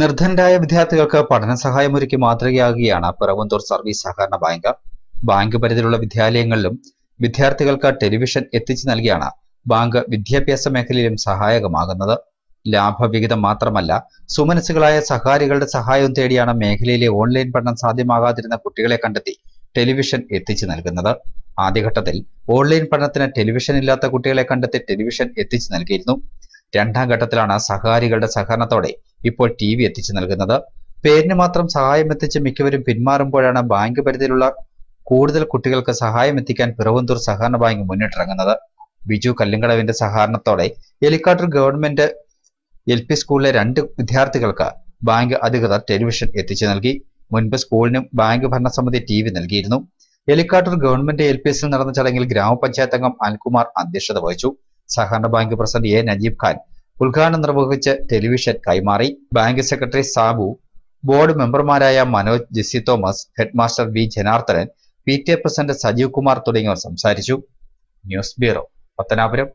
നിർദ്ധനരായ വിദ്യാർത്ഥികൾക്ക് പഠന സഹായമൊരുക്കി മാതൃകയാകുകയാണ് പിറവന്തൂർ സർവീസ് സഹകരണ ബാങ്ക് ബാങ്ക് പരിധിയിലുള്ള വിദ്യാലയങ്ങളിലും വിദ്യാർത്ഥികൾക്ക് ടെലിവിഷൻ എത്തിച്ചു നൽകിയാണ് ബാങ്ക് വിദ്യാഭ്യാസ മേഖലയിലും സഹായകമാകുന്നത് ലാഭവിഹിതം മാത്രമല്ല സുമനസ്സുകളായ സഹാരികളുടെ സഹായവും തേടിയാണ് മേഖലയിലെ ഓൺലൈൻ പഠനം സാധ്യമാകാതിരുന്ന കുട്ടികളെ കണ്ടെത്തി ടെലിവിഷൻ എത്തിച്ചു നൽകുന്നത് ആദ്യഘട്ടത്തിൽ ഓൺലൈൻ പഠനത്തിന് ടെലിവിഷൻ ഇല്ലാത്ത കുട്ടികളെ കണ്ടെത്തി ടെലിവിഷൻ എത്തിച്ചു നൽകിയിരുന്നു രണ്ടാം ഘട്ടത്തിലാണ് സഹകാരികളുടെ സഹകരണത്തോടെ ഇപ്പോൾ ടി വി എത്തിച്ചു നൽകുന്നത് പേരിന് മാത്രം സഹായം എത്തിച്ച് മിക്കവരും പിന്മാറുമ്പോഴാണ് ബാങ്ക് പരിധിയിലുള്ള കൂടുതൽ കുട്ടികൾക്ക് സഹായം എത്തിക്കാൻ പിറവന്തൂർ സഹകരണ ബാങ്ക് മുന്നിട്ടിറങ്ങുന്നത് ബിജു കല്ലിങ്കടവിന്റെ സഹകരണത്തോടെ എലിക്കാട്ടൂർ ഗവൺമെന്റ് എൽ പി സ്കൂളിലെ രണ്ട് വിദ്യാർത്ഥികൾക്ക് ബാങ്ക് അധികൃതർ ടെലിവിഷൻ എത്തിച്ചു നൽകി മുൻപ് സ്കൂളിനും ബാങ്ക് ഭരണസമിതി ടി വി നൽകിയിരുന്നു എലിക്കാട്ടൂർ ഗവൺമെന്റ് എൽ പി എസിൽ നടന്ന ചടങ്ങിൽ ഗ്രാമപഞ്ചായത്ത് അംഗം അനിൽകുമാർ അധ്യക്ഷത വഹിച്ചു സഹകരണ bank president A Najeeb Khan ഉദ്ഘാടനം നിർവഹിച്ച് ടെലിവിഷൻ കൈമാറി ബാങ്ക് സെക്രട്ടറി സാബു ബോർഡ് മെമ്പർമാരായ Manoj Jessy Thomas headmaster V Janardhanan P T A president Sajeev Kumar തുടങ്ങിയവർ സംസാരിച്ചു ന്യൂസ് ബ്യൂറോ പത്തനാപുരം